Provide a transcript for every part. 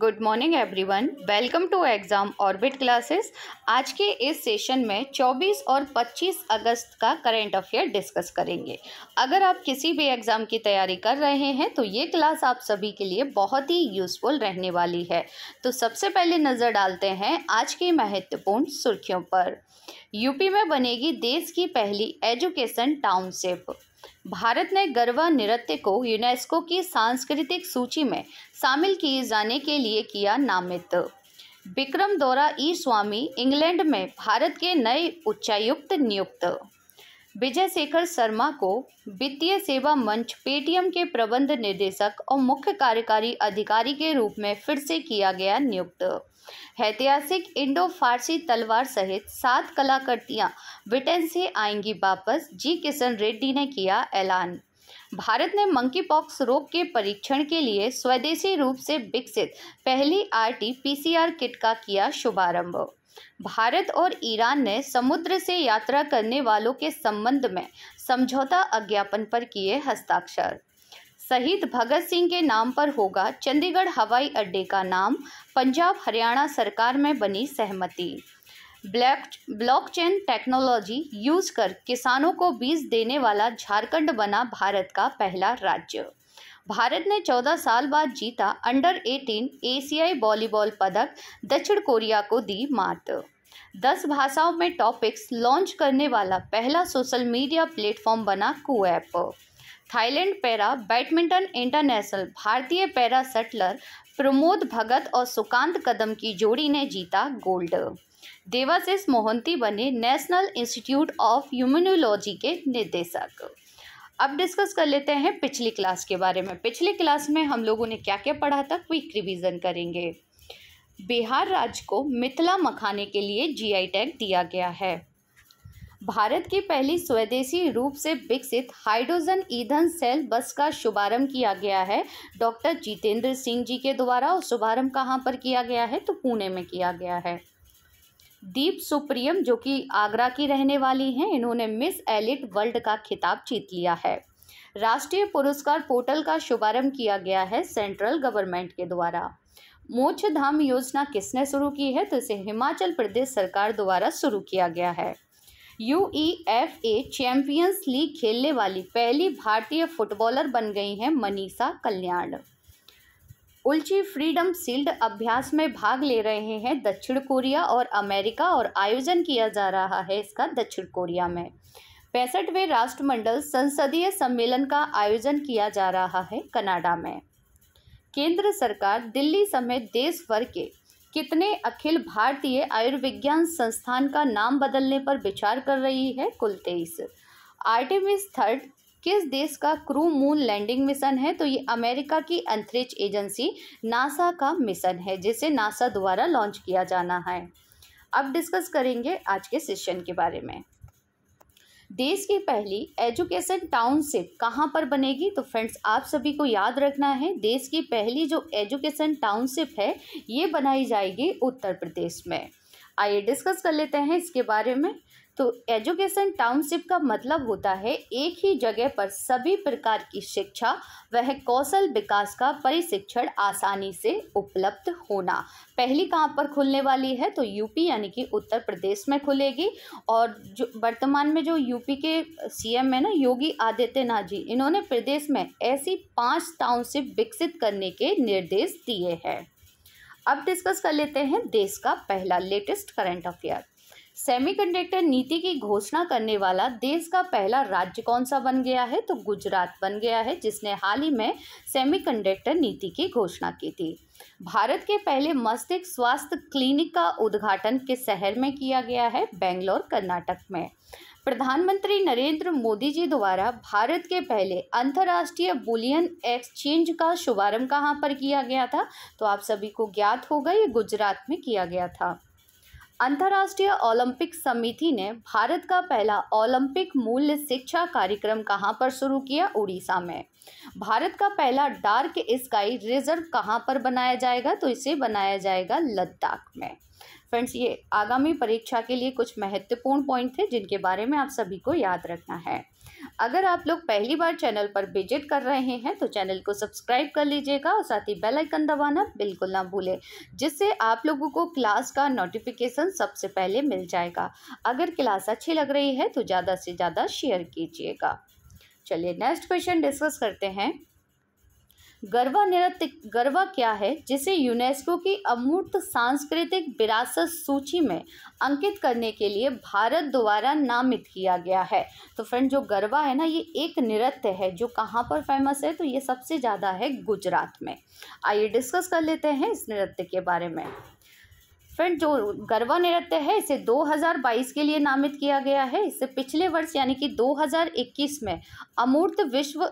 good morning everyone welcome to exam orbit classes आज के इस सेशन में 24 और 25 अगस्त का करेंट अफेयर डिस्कस करेंगे अगर आप किसी भी एग्ज़ाम की तैयारी कर रहे हैं तो ये क्लास आप सभी के लिए बहुत ही यूज़फुल रहने वाली है तो सबसे पहले नज़र डालते हैं आज की महत्वपूर्ण सुर्खियों पर यूपी में बनेगी देश की पहली एजुकेशन टाउनशिप भारत ने गरबा नृत्य को यूनेस्को की सांस्कृतिक सूची में शामिल किए जाने के लिए किया नामित विक्रम दौरा ई स्वामी इंग्लैंड में भारत के नए उच्चायुक्त नियुक्त विजय शेखर शर्मा को वित्तीय सेवा मंच पेटीएम के प्रबंध निदेशक और मुख्य कार्यकारी अधिकारी के रूप में फिर से किया गया नियुक्त ऐतिहासिक इंडो फारसी तलवार सहित सात कलाकृतियाँ ब्रिटेन से आएंगी वापस जी किशन रेड्डी ने किया ऐलान भारत ने मंकी पॉक्स रोग के परीक्षण के लिए स्वदेशी रूप से विकसित पहली आरटी-पीसीआर किट का किया शुभारंभ भारत और ईरान ने समुद्र से यात्रा करने वालों के संबंध में समझौता अज्ञापन पर किए हस्ताक्षर शहीद भगत सिंह के नाम पर होगा चंडीगढ़ हवाई अड्डे का नाम पंजाब हरियाणा सरकार में बनी सहमति ब्लैक ब्लॉकचेन टेक्नोलॉजी यूज कर किसानों को बीज देने वाला झारखंड बना भारत का पहला राज्य भारत ने 14 साल बाद जीता अंडर 18 एशियाई वॉलीबॉल पदक दक्षिण कोरिया को दी मात दस भाषाओं में टॉपिक्स लॉन्च करने वाला पहला सोशल मीडिया प्लेटफॉर्म बना Koo app Thailand para badminton international भारतीय पैरा सटलर प्रमोद भगत और सुकांत कदम की जोड़ी ने जीता गोल्ड देवाशिष मोहंती बने नेशनल इंस्टीट्यूट ऑफ ह्यूमनोलॉजी के निदेशक अब डिस्कस कर लेते हैं पिछली क्लास के बारे में पिछली क्लास में हम लोगों ने क्या क्या पढ़ा था क्विक रिवीजन करेंगे बिहार राज्य को मिथिला मखाने के लिए जीआई टैग दिया गया है भारत की पहली स्वदेशी रूप से विकसित हाइड्रोजन ईंधन सेल बस का शुभारंभ किया गया है डॉक्टर जितेंद्र सिंह जी के द्वारा और शुभारंभ कहाँ पर किया गया है तो पुणे में किया गया है दीप सुप्रियम जो कि आगरा की रहने वाली हैं इन्होंने मिस एलिट वर्ल्ड का खिताब जीत लिया है राष्ट्रीय पुरस्कार पोर्टल का शुभारंभ किया गया है सेंट्रल गवर्नमेंट के द्वारा मोक्ष धाम योजना किसने शुरू की है तो इसे हिमाचल प्रदेश सरकार द्वारा शुरू किया गया है U E F A Champions League खेलने वाली पहली भारतीय फुटबॉलर बन गई हैं Manisha Kalyan Ulchi Freedom Shield अभ्यास में भाग ले रहे हैं दक्षिण कोरिया और अमेरिका और आयोजन किया जा रहा है इसका दक्षिण कोरिया में पैंसठवें राष्ट्रमंडल संसदीय सम्मेलन का आयोजन किया जा रहा है कनाडा में केंद्र सरकार दिल्ली समेत देश भर के कितने अखिल भारतीय आयुर्विज्ञान संस्थान का नाम बदलने पर विचार कर रही है कुल तेईस आर्टिमिस थर्ड किस देश का क्रू मून लैंडिंग मिशन है तो ये अमेरिका की अंतरिक्ष एजेंसी नासा का मिशन है जिसे नासा द्वारा लॉन्च किया जाना है अब डिस्कस करेंगे आज के सेशन के बारे में देश की पहली एजुकेशन टाउनशिप कहाँ पर बनेगी तो फ्रेंड्स आप सभी को याद रखना है देश की पहली जो एजुकेशन टाउनशिप है ये बनाई जाएगी उत्तर प्रदेश में आइए डिस्कस कर लेते हैं इसके बारे में तो एजुकेशन टाउनशिप का मतलब होता है एक ही जगह पर सभी प्रकार की शिक्षा वह कौशल विकास का परिशिक्षण आसानी से उपलब्ध होना पहली कहाँ पर खुलने वाली है तो यूपी यानी कि उत्तर प्रदेश में खुलेगी और जो वर्तमान में जो यूपी के सीएम है ना योगी आदित्यनाथ जी इन्होंने प्रदेश में ऐसी पाँच टाउनशिप विकसित करने के निर्देश दिए हैं अब डिस्कस कर लेते हैं देश का पहला लेटेस्ट करंट अफेयर सेमीकंडक्टर नीति की घोषणा करने वाला देश का पहला राज्य कौन सा बन गया है तो गुजरात बन गया है जिसने हाल ही में सेमीकंडक्टर नीति की घोषणा की थी भारत के पहले मस्तिष्क स्वास्थ्य क्लिनिक का उद्घाटन किस शहर में किया गया है बेंगलोर कर्नाटक में प्रधानमंत्री नरेंद्र मोदी जी द्वारा भारत के पहले अंतर्राष्ट्रीय बुलियन एक्सचेंज का शुभारंभ कहाँ पर किया गया था तो आप सभी को ज्ञात होगा ये गुजरात में किया गया था अंतर्राष्ट्रीय ओलंपिक समिति ने भारत का पहला ओलंपिक मूल्य शिक्षा कार्यक्रम कहां पर शुरू किया उड़ीसा में भारत का पहला डार्क स्काई रिजर्व कहां पर बनाया जाएगा तो इसे बनाया जाएगा लद्दाख में फ्रेंड्स ये आगामी परीक्षा के लिए कुछ महत्वपूर्ण पॉइंट थे जिनके बारे में आप सभी को याद रखना है अगर आप लोग पहली बार चैनल पर विजिट कर रहे हैं तो चैनल को सब्सक्राइब कर लीजिएगा और साथ ही बेल आइकन दबाना बिल्कुल ना भूलें जिससे आप लोगों को क्लास का नोटिफिकेशन सबसे पहले मिल जाएगा अगर क्लास अच्छी लग रही है तो ज़्यादा से ज़्यादा शेयर कीजिएगा चलिए नेक्स्ट क्वेश्चन डिस्कस करते हैं गरबा नृत्य गरबा क्या है जिसे यूनेस्को की अमूर्त सांस्कृतिक विरासत सूची में अंकित करने के लिए भारत द्वारा नामित किया गया है तो फ्रेंड जो गरबा है ना ये एक नृत्य है जो कहाँ पर फेमस है तो ये सबसे ज़्यादा है गुजरात में आइए डिस्कस कर लेते हैं इस नृत्य के बारे में फ्रेंड जो गरबा नृत्य है इसे 2022 के लिए नामित किया गया है इसे पिछले वर्ष यानी कि 2021 में अमूर्त विश्व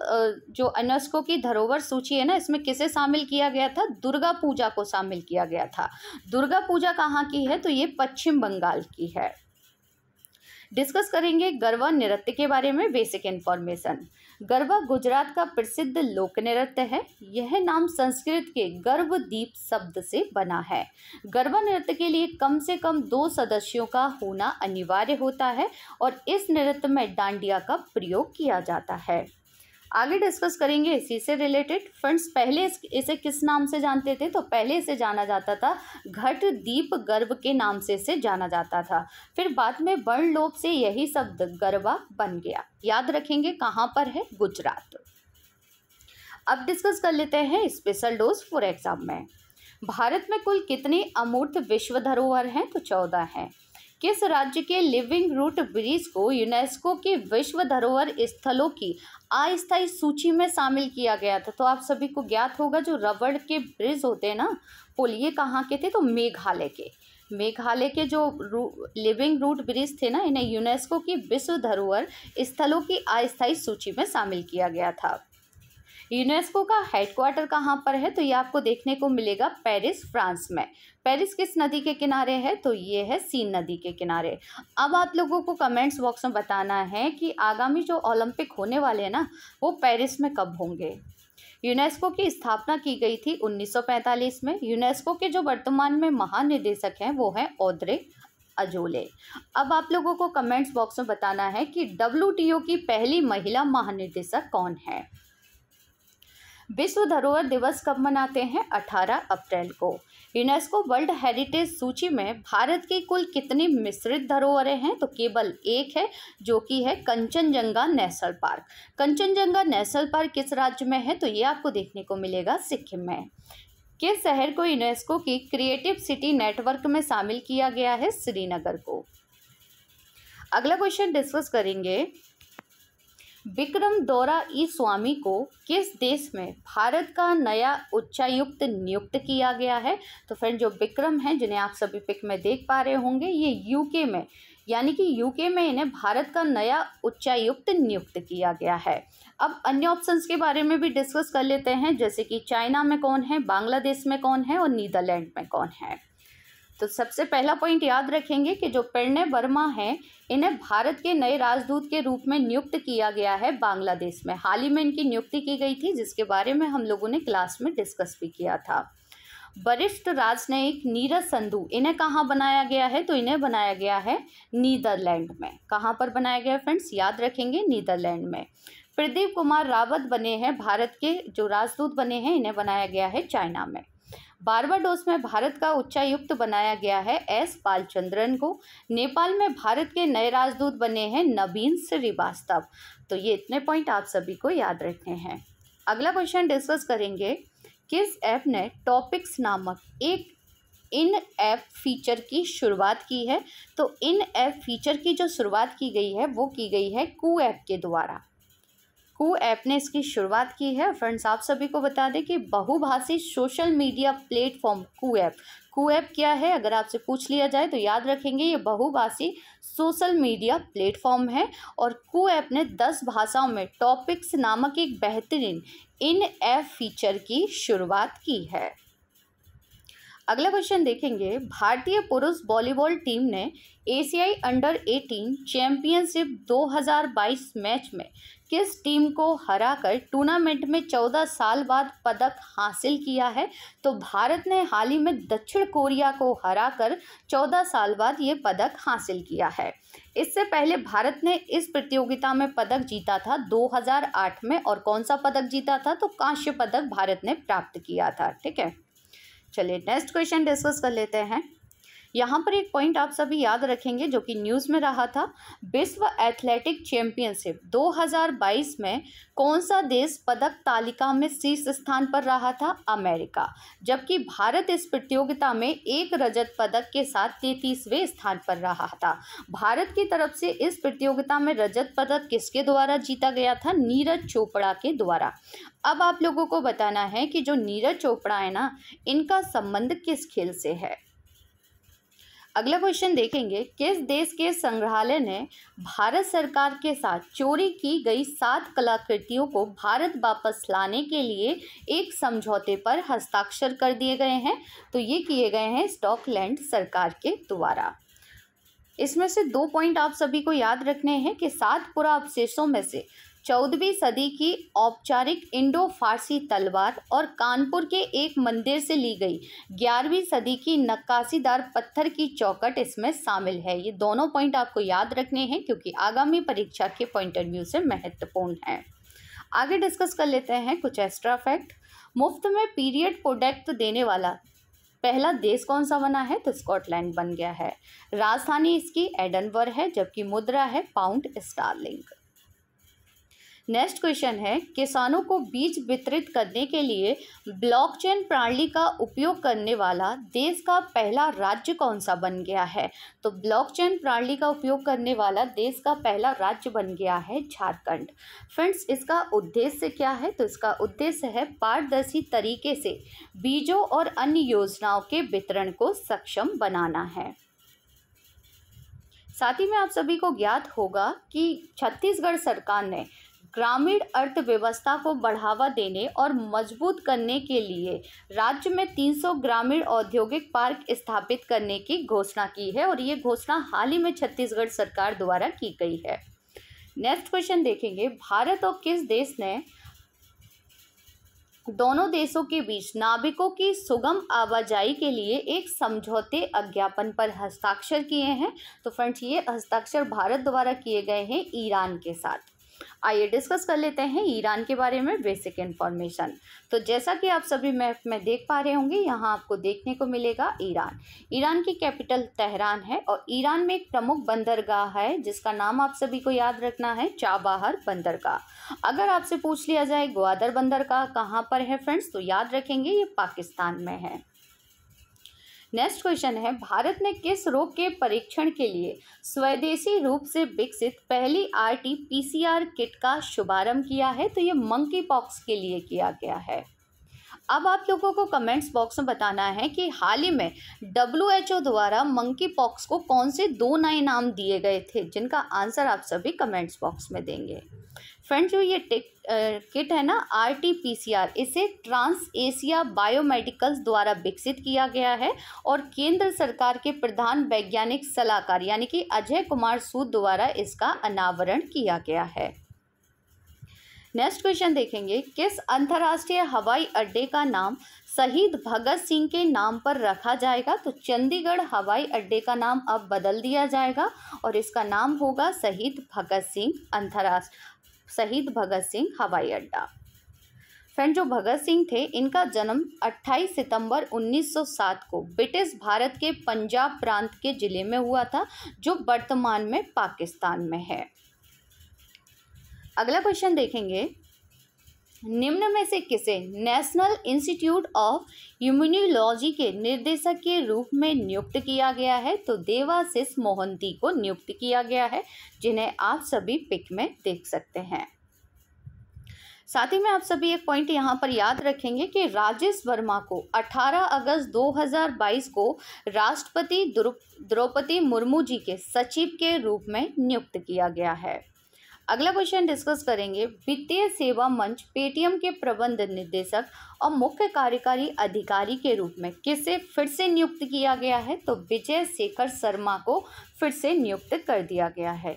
जो अनस्को की धरोहर सूची है ना इसमें किसे शामिल किया गया था दुर्गा पूजा को शामिल किया गया था दुर्गा पूजा कहाँ की है तो ये पश्चिम बंगाल की है डिस्कस करेंगे गरबा नृत्य के बारे में बेसिक इन्फॉर्मेशन गरबा गुजरात का प्रसिद्ध लोक नृत्य है यह नाम संस्कृत के गर्भदीप शब्द से बना है गरबा नृत्य के लिए कम से कम दो सदस्यों का होना अनिवार्य होता है और इस नृत्य में डांडिया का प्रयोग किया जाता है आगे डिस्कस करेंगे इसी से रिलेटेड फ्रेंड्स पहले इसे किस नाम से जानते थे तो पहले इसे जाना जाता था घट दीप गर्भ के नाम से इसे जाना जाता था फिर बाद में वर्ण लोप से यही शब्द गरबा बन गया याद रखेंगे कहाँ पर है गुजरात अब डिस्कस कर लेते हैं स्पेशल डोज फॉर एग्जाम में भारत में कुल कितने अमूर्त विश्व धरोहर हैं तो चौदह हैं किस राज्य के लिविंग रूट ब्रिज को यूनेस्को के विश्व धरोहर स्थलों की अस्थायी सूची में शामिल किया गया था तो आप सभी को ज्ञात होगा जो रबड़ के ब्रिज होते हैं ना पुल ये कहाँ के थे तो मेघालय के मेघालय के जो रू, लिविंग रूट ब्रिज थे ना इन्हें यूनेस्को की विश्व धरोहर स्थलों की अस्थायी सूची में शामिल किया गया था यूनेस्को का हेडक्वार्टर कहाँ पर है तो ये आपको देखने को मिलेगा पेरिस फ्रांस में पेरिस किस नदी के किनारे है तो ये है सीन नदी के किनारे अब आप लोगों को कमेंट्स बॉक्स में बताना है कि आगामी जो ओलंपिक होने वाले हैं ना वो पेरिस में कब होंगे यूनेस्को की स्थापना की गई थी 1945 में यूनेस्को के जो वर्तमान में महानिदेशक हैं वो हैं ओद्रे अजोले अब आप लोगों को कमेंट्स बॉक्स में बताना है कि डब्ल्यू की पहली महिला महानिदेशक कौन है विश्व धरोहर दिवस कब मनाते हैं 18 अप्रैल को यूनेस्को वर्ल्ड हेरिटेज सूची में भारत की कुल कितनी मिश्रित धरोहरें हैं तो केवल एक है जो कि है Kanchenjunga national park Kanchenjunga national park किस राज्य में है तो ये आपको देखने को मिलेगा सिक्किम में किस शहर को यूनेस्को की क्रिएटिव सिटी नेटवर्क में शामिल किया गया है श्रीनगर को अगला क्वेश्चन डिस्कस करेंगे विक्रम दौरा ई स्वामी को किस देश में भारत का नया उच्चायुक्त नियुक्त किया गया है तो फ्रेंड जो विक्रम हैं जिन्हें आप सभी पिक में देख पा रहे होंगे ये यूके में यानी कि यूके में इन्हें भारत का नया उच्चायुक्त नियुक्त किया गया है अब अन्य ऑप्शंस के बारे में भी डिस्कस कर लेते हैं जैसे कि चाइना में कौन है बांग्लादेश में कौन है और नीदरलैंड में कौन है तो सबसे पहला पॉइंट याद रखेंगे कि जो पिर्णय वर्मा हैं इन्हें भारत के नए राजदूत के रूप में नियुक्त किया गया है बांग्लादेश में हाल ही में इनकी नियुक्ति की गई थी जिसके बारे में हम लोगों ने क्लास में डिस्कस भी किया था वरिष्ठ राजनयिक नीरज संधु इन्हें कहाँ बनाया गया है तो इन्हें बनाया गया है नीदरलैंड में कहाँ पर बनाया गया फ्रेंड्स याद रखेंगे नीदरलैंड में प्रदीप कुमार रावत बने हैं भारत के जो राजदूत बने हैं इन्हें बनाया गया है चाइना में बारबाडोस में भारत का उच्चायुक्त बनाया गया है एस बालचंद्रन को नेपाल में भारत के नए राजदूत बने हैं नबीन श्रीवास्तव तो ये इतने पॉइंट आप सभी को याद रखने हैं अगला क्वेश्चन डिस्कस करेंगे किस ऐप ने टॉपिक्स नामक एक इन ऐप फीचर की शुरुआत की है तो इन ऐप फीचर की जो शुरुआत की गई है वो की गई है कू ऐप के द्वारा हु ऐप ने इसकी शुरुआत की है फ्रेंड्स आप सभी को बता दें कि बहुभाषी social media platform Koo app Koo app क्या है अगर आपसे पूछ लिया जाए तो याद रखेंगे ये बहुभाषी सोशल मीडिया प्लेटफॉर्म है और कू ऐप ने 10 भाषाओं में टॉपिक्स नामक एक बेहतरीन इन ऐप फीचर की शुरुआत की है अगला क्वेश्चन देखेंगे भारतीय पुरुष वॉलीबॉल टीम ने एशियाई अंडर 18 चैंपियनशिप 2022 मैच में किस टीम को हराकर टूर्नामेंट में चौदह साल बाद पदक हासिल किया है तो भारत ने हाल ही में दक्षिण कोरिया को हराकर चौदह साल बाद ये पदक हासिल किया है इससे पहले भारत ने इस प्रतियोगिता में पदक जीता था 2008 में और कौन सा पदक जीता था तो कांस्य पदक भारत ने प्राप्त किया था ठीक है चलिए नेक्स्ट क्वेश्चन डिस्कस कर लेते हैं यहाँ पर एक पॉइंट आप सभी याद रखेंगे जो कि न्यूज़ में रहा था विश्व एथलेटिक चैम्पियनशिप 2022 में कौन सा देश पदक तालिका में शीर्ष स्थान पर रहा था अमेरिका जबकि भारत इस प्रतियोगिता में एक रजत पदक के साथ तैतीसवें स्थान पर रहा था भारत की तरफ से इस प्रतियोगिता में रजत पदक किसके द्वारा जीता गया था नीरज चोपड़ा के द्वारा अब आप लोगों को बताना है कि जो नीरज चोपड़ा है ना इनका संबंध किस खेल से है अगला क्वेश्चन देखेंगे किस देश के संग्रहालय ने भारत सरकार के साथ चोरी की गई सात कलाकृतियों को भारत वापस लाने के लिए एक समझौते पर हस्ताक्षर कर दिए गए हैं तो ये किए गए हैं स्टॉकलैंड सरकार के द्वारा इसमें से दो पॉइंट आप सभी को याद रखने हैं कि सात पुरा अवशेषों में से चौदहवीं सदी की औपचारिक इंडो फारसी तलवार और कानपुर के एक मंदिर से ली गई ग्यारहवीं सदी की नक्काशीदार पत्थर की चौकट इसमें शामिल है ये दोनों पॉइंट आपको याद रखने हैं क्योंकि आगामी परीक्षा के पॉइंट ऑफ व्यू से महत्वपूर्ण है आगे डिस्कस कर लेते हैं कुछ एक्स्ट्रा फैक्ट मुफ्त में पीरियड प्रोडक्ट देने वाला पहला देश कौन सा बना है तो स्कॉटलैंड बन गया है राजधानी इसकी एडनवर है जबकि मुद्रा है पाउंड स्टारलिंग नेक्स्ट क्वेश्चन है किसानों को बीज वितरित करने के लिए ब्लॉकचेन प्रणाली का उपयोग करने वाला देश का पहला राज्य कौन सा बन गया है तो ब्लॉकचेन प्रणाली का उपयोग करने वाला देश का पहला राज्य बन गया है झारखंड फ्रेंड्स इसका उद्देश्य क्या है तो इसका उद्देश्य है पारदर्शी तरीके से बीजों और अन्य योजनाओं के वितरण को सक्षम बनाना है साथ ही में आप सभी को ज्ञात होगा कि छत्तीसगढ़ सरकार ने ग्रामीण अर्थव्यवस्था को बढ़ावा देने और मजबूत करने के लिए राज्य में 300 ग्रामीण औद्योगिक पार्क स्थापित करने की घोषणा की है और ये घोषणा हाल ही में छत्तीसगढ़ सरकार द्वारा की गई है नेक्स्ट क्वेश्चन देखेंगे भारत और किस देश ने दोनों देशों के बीच नाविकों की सुगम आवाजाही के लिए एक समझौते अज्ञापन पर हस्ताक्षर किए हैं तो फ्रेंड्स ये हस्ताक्षर भारत द्वारा किए गए हैं ईरान के साथ आइए डिस्कस कर लेते हैं ईरान के बारे में बेसिक इन्फॉर्मेशन तो जैसा कि आप सभी मैप में देख पा रहे होंगे यहाँ आपको देखने को मिलेगा ईरान ईरान की कैपिटल तेहरान है और ईरान में एक प्रमुख बंदरगाह है जिसका नाम आप सभी को याद रखना है चाबाहर बंदरगाह अगर आपसे पूछ लिया जाए ग्वादर बंदरगाह कहाँ पर है फ्रेंड्स तो याद रखेंगे ये पाकिस्तान में है नेक्स्ट क्वेश्चन है भारत ने किस रोग के परीक्षण के लिए स्वदेशी रूप से विकसित पहली R T P C R kit का शुभारंभ किया है तो ये मंकी पॉक्स के लिए किया गया है अब आप लोगों को कमेंट्स बॉक्स में बताना है कि हाल ही में डब्ल्यू एच ओ द्वारा मंकी पॉक्स को कौन से दो नए नाम दिए गए थे जिनका आंसर आप सभी कमेंट्स बॉक्स में देंगे फ्रेंड जो ये टिक किट है ना आरटीपीसीआर इसे ट्रांस एशिया बायोमेडिकल्स द्वारा विकसित किया गया है और केंद्र सरकार के प्रधान वैज्ञानिक सलाहकार यानी कि अजय कुमार सूद द्वारा इसका अनावरण किया गया है नेक्स्ट क्वेश्चन देखेंगे किस अंतर्राष्ट्रीय हवाई अड्डे का नाम शहीद भगत सिंह के नाम पर रखा जाएगा तो चंडीगढ़ हवाई अड्डे का नाम अब बदल दिया जाएगा और इसका नाम होगा शहीद भगत सिंह अंतर्राष्ट्रीय शहीद भगत सिंह हवाई अड्डा फ्रेंड जो भगत सिंह थे इनका जन्म 28 सितंबर 1907 को ब्रिटिश भारत के पंजाब प्रांत के जिले में हुआ था जो वर्तमान में पाकिस्तान में है अगला क्वेश्चन देखेंगे निम्न में से किसे नेशनल इंस्टीट्यूट ऑफ इम्यूनोलॉजी के निर्देशक के रूप में नियुक्त किया गया है तो देवाशिष मोहंती को नियुक्त किया गया है जिन्हें आप सभी पिक में देख सकते हैं साथ ही में आप सभी एक पॉइंट यहाँ पर याद रखेंगे कि राजेश वर्मा को 18 अगस्त 2022 को राष्ट्रपति द्रौपदी मुर्मू जी के सचिव के रूप में नियुक्त किया गया है अगला क्वेश्चन डिस्कस करेंगे वित्तीय सेवा मंच पेटीएम के प्रबंध निदेशक और मुख्य कार्यकारी अधिकारी के रूप में किसे फिर से नियुक्त किया गया है तो विजय शेखर शर्मा को फिर से नियुक्त कर दिया गया है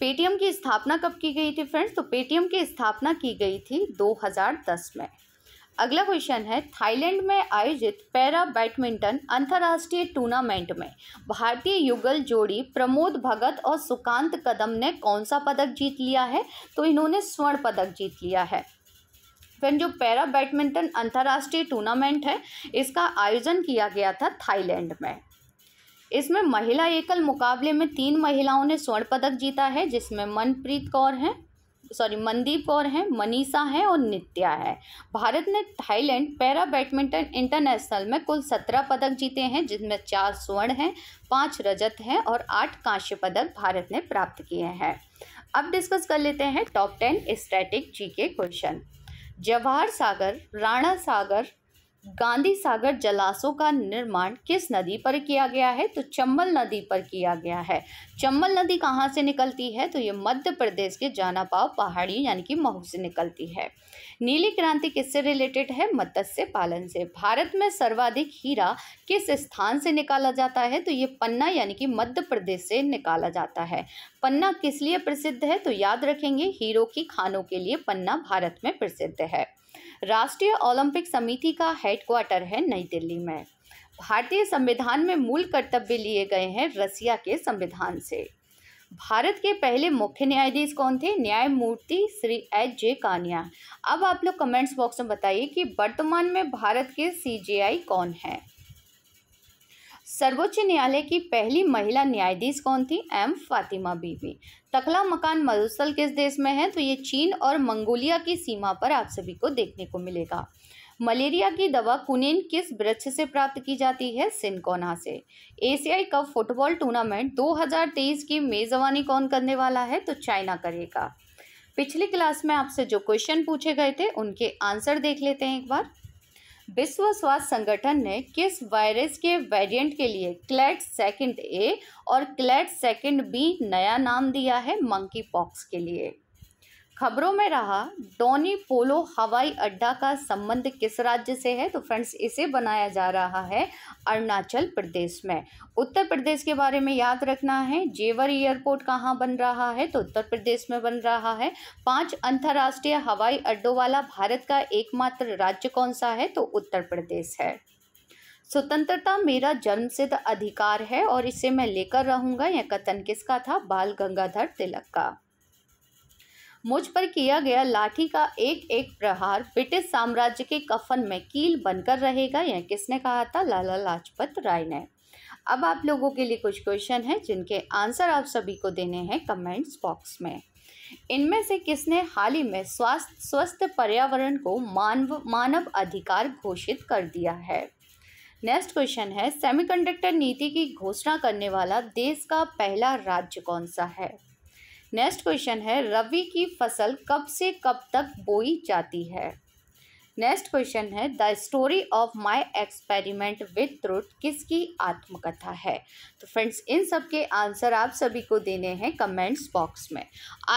पेटीएम की स्थापना कब की गई थी फ्रेंड्स तो पेटीएम की स्थापना की गई थी 2010 में अगला क्वेश्चन है थाईलैंड में आयोजित पैरा बैडमिंटन अंतर्राष्ट्रीय टूर्नामेंट में भारतीय युगल जोड़ी प्रमोद भगत और सुकांत कदम ने कौन सा पदक जीत लिया है तो इन्होंने स्वर्ण पदक जीत लिया है फ्रेंड जो पैरा बैडमिंटन अंतर्राष्ट्रीय टूर्नामेंट है इसका आयोजन किया गया था थाईलैंड में इसमें महिला एकल मुकाबले में तीन महिलाओं ने स्वर्ण पदक जीता है जिसमें मनप्रीत कौर हैं सॉरी मनदीप कौर हैं मनीषा हैं और नित्या है भारत ने थाईलैंड पैरा बैडमिंटन इंटरनेशनल में कुल सत्रह पदक जीते हैं जिसमें चार स्वर्ण हैं पाँच रजत हैं और आठ कांस्य पदक भारत ने प्राप्त किए हैं अब डिस्कस कर लेते हैं top ten static G K question Jawahar Sagar Rana Sagar Gandhi Sagar जलाशयों का निर्माण किस नदी पर किया गया है तो चंबल नदी पर किया गया है चंबल नदी कहाँ से निकलती है तो ये मध्य प्रदेश के जानापाव पहाड़ी यानी कि महू से निकलती है नीली क्रांति किससे रिलेटेड है मत्स्य पालन से भारत में सर्वाधिक हीरा किस स्थान से निकाला जाता है तो ये पन्ना यानी कि मध्य प्रदेश से निकाला जाता है पन्ना किस लिए प्रसिद्ध है तो याद रखेंगे हीरो की खानों के लिए पन्ना भारत में प्रसिद्ध है राष्ट्रीय ओलंपिक समिति का हेडक्वार्टर है नई दिल्ली में भारतीय संविधान में मूल कर्तव्य लिए गए हैं रसिया के संविधान से भारत के पहले मुख्य न्यायाधीश कौन थे न्यायमूर्ति श्री एच जे कानिया अब आप लोग कमेंट्स बॉक्स में बताइए कि वर्तमान में भारत के सीजेआई कौन है सर्वोच्च न्यायालय की पहली महिला न्यायाधीश कौन थी एम फातिमा बीबी तखला मकान मरुस्थल किस देश में है तो ये चीन और मंगोलिया की सीमा पर आप सभी को देखने को मिलेगा मलेरिया की दवा कुनिन किस वृक्ष से प्राप्त की जाती है सिनकोना से एशियाई कप फुटबॉल टूर्नामेंट 2023 की मेजबानी कौन करने वाला है तो चाइना करेगा पिछली क्लास में आपसे जो क्वेश्चन पूछे गए थे उनके आंसर देख लेते हैं एक बार विश्व स्वास्थ्य संगठन ने किस वायरस के वेरिएंट के लिए क्लैट सेकंड ए और क्लैट सेकंड बी नया नाम दिया है मंकी पॉक्स के लिए खबरों में रहा डोनी पोलो हवाई अड्डा का संबंध किस राज्य से है तो फ्रेंड्स इसे बनाया जा रहा है अरुणाचल प्रदेश में उत्तर प्रदेश के बारे में याद रखना है जेवर एयरपोर्ट कहाँ बन रहा है तो उत्तर प्रदेश में बन रहा है पांच अंतर्राष्ट्रीय हवाई अड्डों वाला भारत का एकमात्र राज्य कौन सा है तो उत्तर प्रदेश है स्वतंत्रता मेरा जन्मसिद्ध अधिकार है और इसे मैं लेकर रहूंगा यह कथन किसका था बाल गंगाधर तिलक का मुझ पर किया गया लाठी का एक एक प्रहार ब्रिटिश साम्राज्य के कफन में कील बनकर रहेगा यह किसने कहा था लाला लाजपत राय ने अब आप लोगों के लिए कुछ क्वेश्चन हैं जिनके आंसर आप सभी को देने हैं कमेंट्स बॉक्स में इनमें से किसने हाल ही में स्वास्थ्य स्वस्थ पर्यावरण को मानव मानव अधिकार घोषित कर दिया है नेक्स्ट क्वेश्चन है सेमीकंडक्टर नीति की घोषणा करने वाला देश का पहला राज्य कौन सा है नेक्स्ट क्वेश्चन है रबी की फसल कब से कब तक बोई जाती है नेक्स्ट क्वेश्चन है the story of my experiment with truth किसकी आत्मकथा है तो फ्रेंड्स इन सब के आंसर आप सभी को देने हैं कमेंट्स बॉक्स में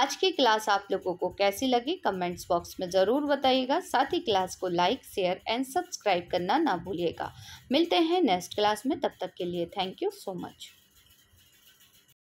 आज की क्लास आप लोगों को कैसी लगी कमेंट्स बॉक्स में ज़रूर बताइएगा साथ ही क्लास को लाइक शेयर एंड सब्सक्राइब करना ना भूलिएगा मिलते हैं नेक्स्ट क्लास में तब तक के लिए थैंक यू सो मच